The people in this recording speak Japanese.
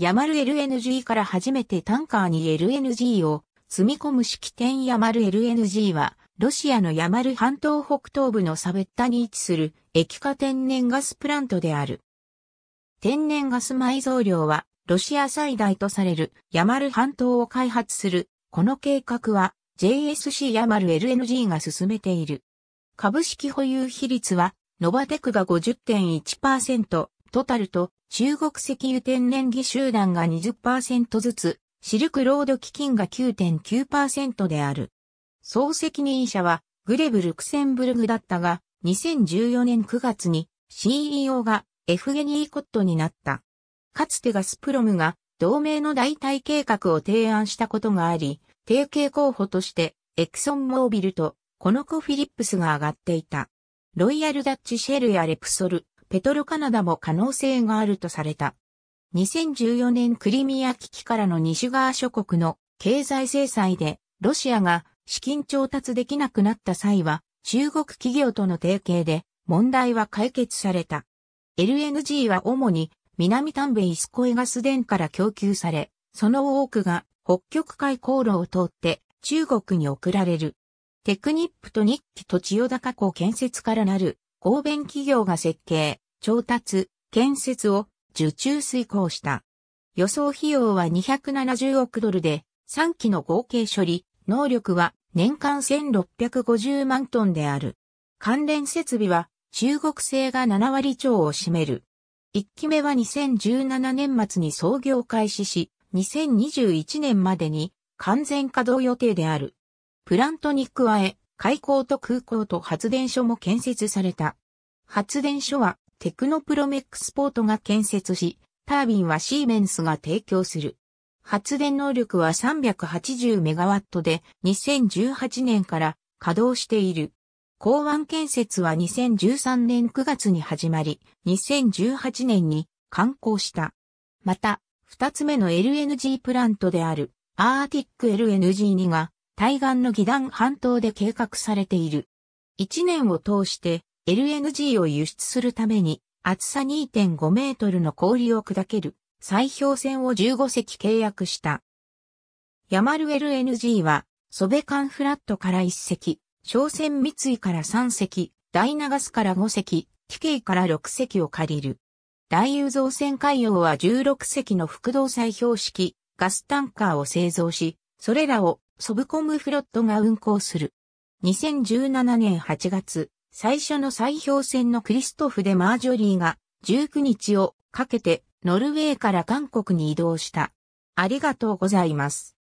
ヤマル LNG から初めてタンカーに LNG を積み込む式典ヤマル LNG は、ロシアのヤマル半島北東部のサベッタに位置する液化天然ガスプラントである。天然ガス埋蔵量は、ロシア最大とされるヤマル半島を開発する、この計画は JSC ヤマル LNG が進めている。株式保有比率は、ノバテクが50.1%、トタルと中国石油天然技集団が20%ずつ、シルクロード基金が9.9%である。総責任者はグレブ・ルクセンブルグだったが、2014年9月に CEO がエフゲニー・コットになった。かつてガスプロムが同盟の代替計画を提案したことがあり、提携候補としてエクソン・モービルとコノコ・フィリップスが挙がっていた。ロイヤル・ダッチ・シェルやレプソル、ペトロカナダも可能性があるとされた。2014年クリミア危機からの西側諸国の経済制裁でロシアが資金調達できなくなった際は中国企業との提携で問題は解決された。LNG は主に南丹米イスコエガス電から供給され、その多くが北極海航路を通って中国に送られる。テクニップと日記と千代高港建設からなる合弁企業が設計、調達、建設を受注遂行した。予想費用は270億ドルで、3機の合計処理、能力は年間1650万トンである。関連設備は中国製が7割超を占める。1機目は2017年末に創業開始し、2021年までに完全稼働予定である。プラントに加え、開港と空港と発電所も建設された。発電所はテクノプロメックスポートが建設し、タービンはシーメンスが提供する。発電能力は3 8 0ットで2018年から稼働している。港湾建設は2013年9月に始まり、2018年に完工した。また、二つ目の LNG プラントであるアーティック LNG2 が対岸の義団半島で計画されている。一年を通して LNG を輸出するために厚さ2.5メートルの氷を砕ける砕氷船を15隻契約した。ヤマル LNG は、ソベカンフラットから1隻、商船三井から3隻、大長洲から5隻、キケイから6隻を借りる。大有造船海洋は16隻の副動砕氷式、ガスタンカーを製造し、それらをソブコムフロットが運航する。2017年8月、最初の再評戦のクリストフ・でマージョリーが19日をかけてノルウェーから韓国に移動した。ありがとうございます。